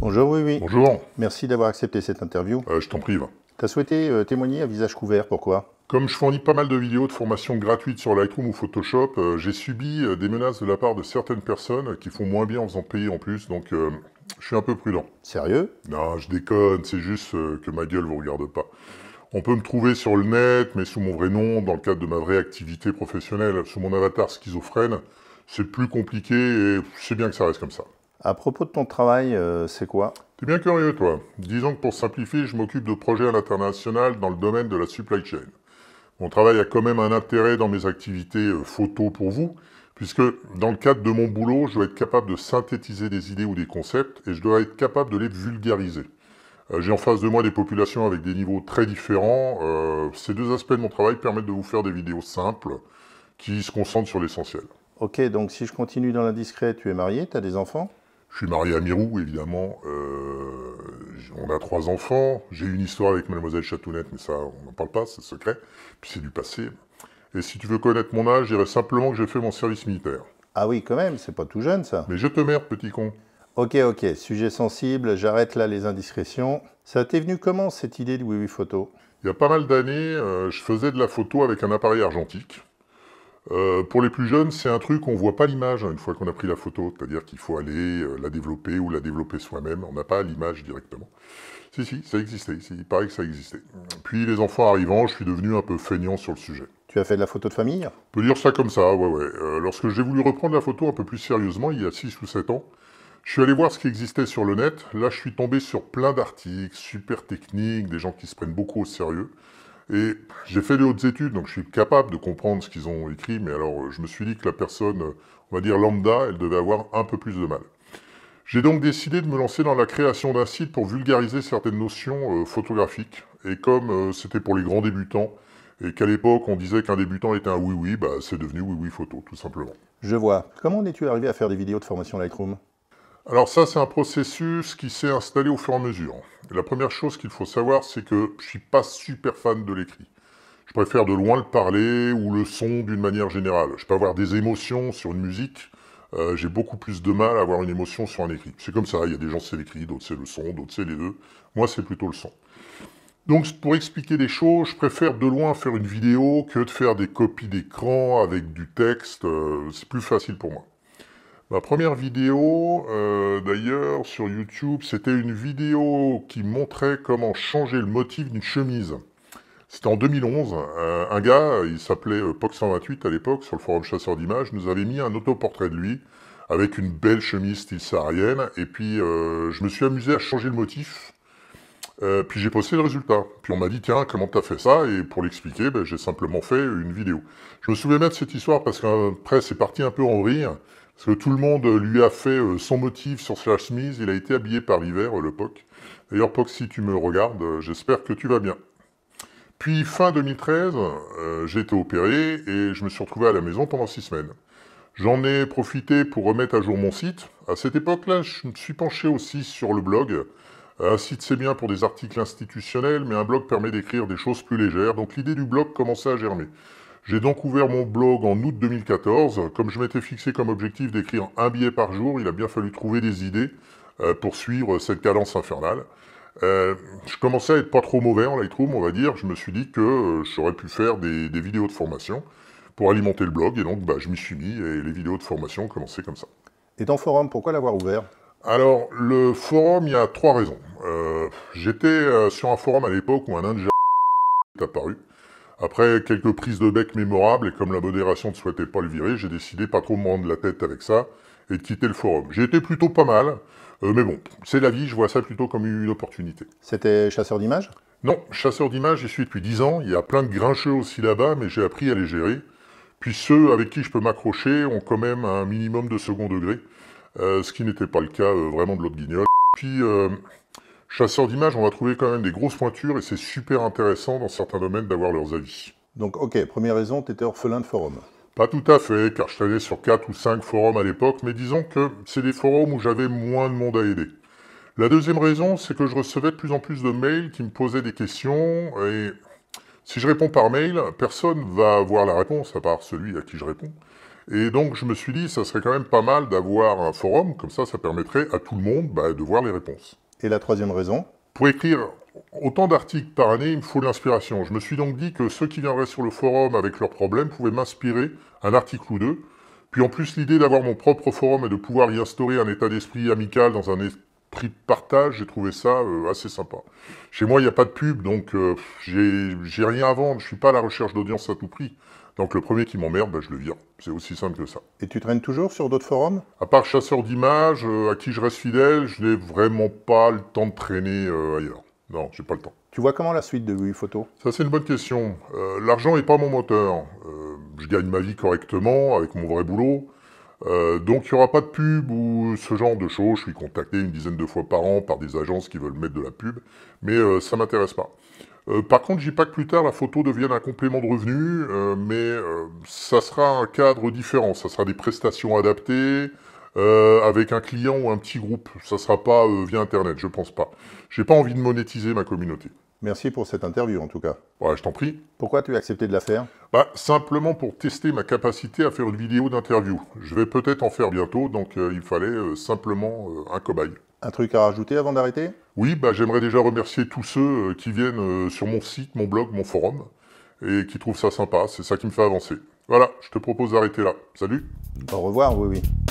Bonjour, oui, oui. Bonjour. Merci d'avoir accepté cette interview. Euh, je t'en prie. Tu as souhaité euh, témoigner à visage couvert, pourquoi Comme je fournis pas mal de vidéos de formation gratuite sur Lightroom ou Photoshop, euh, j'ai subi des menaces de la part de certaines personnes qui font moins bien en faisant payer en plus, donc je suis un peu prudent. Sérieux Non, je déconne, c'est juste que ma gueule vous regarde pas. On peut me trouver sur le net, mais sous mon vrai nom, dans le cadre de ma vraie activité professionnelle, sous mon avatar schizophrène. C'est plus compliqué et c'est bien que ça reste comme ça. À propos de ton travail, euh, c'est quoi T'es bien curieux, toi. Disons que pour simplifier, je m'occupe de projets à l'international dans le domaine de la supply chain. Mon travail a quand même un intérêt dans mes activités euh, photo pour vous, puisque dans le cadre de mon boulot, je dois être capable de synthétiser des idées ou des concepts, et je dois être capable de les vulgariser. Euh, j'ai en face de moi des populations avec des niveaux très différents. ces deux aspects de mon travail permettent de vous faire des vidéos simples qui se concentrent sur l'essentiel. Ok, donc si je continue dans l'indiscret, tu es marié, tu as des enfants je suis marié à Mirou, évidemment. Euh, on a trois enfants. J'ai une histoire avec Mademoiselle Chatounette, mais ça, on n'en parle pas, c'est secret. Puis c'est du passé. Et si tu veux connaître mon âge, je dirais simplement que j'ai fait mon service militaire. Ah oui, quand même, c'est pas tout jeune, ça. Mais je te merde, petit con. Ok, ok, sujet sensible, j'arrête là les indiscrétions. Ça t'est venu comment, cette idée de Oui Oui Photo Il y a pas mal d'années, euh, je faisais de la photo avec un appareil argentique. Euh, pour les plus jeunes, c'est un truc, on ne voit pas l'image hein, une fois qu'on a pris la photo, c'est-à-dire qu'il faut aller euh, la développer ou la développer soi-même, on n'a pas l'image directement. Si, si, ça existait, il paraît que ça existait. Puis les enfants arrivant, je suis devenu un peu feignant sur le sujet. Tu as fait de la photo de famille On peut dire ça comme ça, ouais, ouais. Euh, lorsque j'ai voulu reprendre la photo un peu plus sérieusement, il y a 6 ou 7 ans, je suis allé voir ce qui existait sur le net, là je suis tombé sur plein d'articles, super techniques, des gens qui se prennent beaucoup au sérieux. Et j'ai fait des hautes études, donc je suis capable de comprendre ce qu'ils ont écrit, mais alors euh, je me suis dit que la personne, euh, on va dire lambda, elle devait avoir un peu plus de mal. J'ai donc décidé de me lancer dans la création d'un site pour vulgariser certaines notions euh, photographiques. Et comme c'était pour les grands débutants, et qu'à l'époque on disait qu'un débutant était un oui-oui, bah, c'est devenu oui-oui photo, tout simplement. Je vois. Comment es-tu arrivé à faire des vidéos de formation Lightroom alors ça, c'est un processus qui s'est installé au fur et à mesure. la première chose qu'il faut savoir, c'est que je suis pas super fan de l'écrit. Je préfère de loin le parler ou le son d'une manière générale. Je peux avoir des émotions sur une musique, euh, j'ai beaucoup plus de mal à avoir une émotion sur un écrit. C'est comme ça, il y a des gens c'est l'écrit, d'autres c'est le son, d'autres c'est les deux. Moi c'est plutôt le son. Donc pour expliquer des choses, je préfère de loin faire une vidéo que de faire des copies d'écran avec du texte, euh, c'est plus facile pour moi. Ma première vidéo, euh, d'ailleurs, sur YouTube, c'était une vidéo qui montrait comment changer le motif d'une chemise. C'était en 2011. Euh, un gars, il s'appelait euh, POC128 à l'époque, sur le forum Chasseur d'images, nous avait mis un autoportrait de lui, avec une belle chemise style saharienne, et puis je me suis amusé à changer le motif. puis j'ai posté le résultat. Puis on m'a dit, tiens, comment t'as fait ça Et pour l'expliquer, ben, j'ai simplement fait une vidéo. Je me souviens bien de cette histoire parce qu'après, c'est parti un peu en rire. Parce que tout le monde lui a fait euh, son motif sur sa Smith. Il a été habillé par l'hiver, euh, le POC. D'ailleurs, POC, si tu me regardes, euh, j'espère que tu vas bien. Puis, fin 2013, j'ai été opéré et je me suis retrouvé à la maison pendant six semaines. J'en ai profité pour remettre à jour mon site. À cette époque-là, je me suis penché aussi sur le blog. Un site, c'est bien pour des articles institutionnels, mais un blog permet d'écrire des choses plus légères. Donc, l'idée du blog commençait à germer. J'ai donc ouvert mon blog en août 2014. Comme je m'étais fixé comme objectif d'écrire un billet par jour, il a bien fallu trouver des idées euh, pour suivre cette cadence infernale. Euh, je commençais à être pas trop mauvais en Lightroom, on va dire. Je me suis dit que euh, j'aurais pu faire des, vidéos de formation pour alimenter le blog. Et donc, bah, je m'y suis mis et les vidéos de formation ont commencé comme ça. Et dans Forum, pourquoi l'avoir ouvert Alors, le forum, il y a trois raisons. J'étais sur un forum à l'époque où un ninja est apparu. Après quelques prises de bec mémorables, et comme la modération ne souhaitait pas le virer, j'ai décidé pas trop me rendre la tête avec ça, et de quitter le forum. J'ai été plutôt pas mal, euh, mais bon, c'est la vie, je vois ça plutôt comme une opportunité. C'était chasseur d'images Non, chasseur d'images, j'y suis depuis 10 ans, il y a plein de grincheux aussi là-bas, mais j'ai appris à les gérer. Puis ceux avec qui je peux m'accrocher ont quand même un minimum de second degré, euh, ce qui n'était pas le cas euh, vraiment de l'autre guignol. Puis Chasseurs d'images, on va trouver quand même des grosses pointures et c'est super intéressant dans certains domaines d'avoir leurs avis. Donc, ok, première raison, tu orphelin de forum. Pas tout à fait, car je travaillais sur 4 ou 5 forums à l'époque, mais disons que c'est des forums où j'avais moins de monde à aider. La deuxième raison, c'est que je recevais de plus en plus de mails qui me posaient des questions, et si je réponds par mail, personne va avoir la réponse, à part celui à qui je réponds. Et donc je me suis dit, ça serait quand même pas mal d'avoir un forum, comme ça ça permettrait à tout le monde bah, de voir les réponses. Et la troisième raison Pour écrire autant d'articles par année, il me faut l'inspiration. Je me suis donc dit que ceux qui viendraient sur le forum avec leurs problèmes pouvaient m'inspirer un article ou deux. Puis en plus, l'idée d'avoir mon propre forum et de pouvoir y instaurer un état d'esprit amical dans un prix partage, j'ai trouvé ça euh, assez sympa. Chez moi, il n'y a pas de pub, donc euh, je j'ai rien à vendre. Je ne suis pas à la recherche d'audience à tout prix. Donc le premier qui m'emmerde, bah, je le vire. C'est aussi simple que ça. Et tu traînes toujours sur d'autres forums À part chasseur d'images, euh, à qui je reste fidèle, je n'ai vraiment pas le temps de traîner ailleurs. Non, j'ai pas le temps. Tu vois comment la suite de Wii Photo Ça, c'est une bonne question. L'argent n'est pas mon moteur. je gagne ma vie correctement avec mon vrai boulot. Euh, donc il n'y aura pas de pub ou ce genre de choses. Je suis contacté une dizaine de fois par an par des agences qui veulent mettre de la pub, mais euh, ça m'intéresse pas. Euh, par contre, j'y pas que plus tard, la photo devienne un complément de revenu, mais ça sera un cadre différent. Ça sera des prestations adaptées, avec un client ou un petit groupe. Ça ne sera pas via Internet, je pense pas. J'ai pas envie de monétiser ma communauté. Merci pour cette interview en tout cas. Ouais, je t'en prie. Pourquoi tu as accepté de la faire Bah simplement pour tester ma capacité à faire une vidéo d'interview. Je vais peut-être en faire bientôt, donc euh, il fallait euh, simplement euh, un cobaye. Un truc à rajouter avant d'arrêter Oui, bah j'aimerais déjà remercier tous ceux qui viennent sur mon site, mon blog, mon forum, et qui trouvent ça sympa, c'est ça qui me fait avancer. Voilà, je te propose d'arrêter là. Salut Au revoir, oui oui.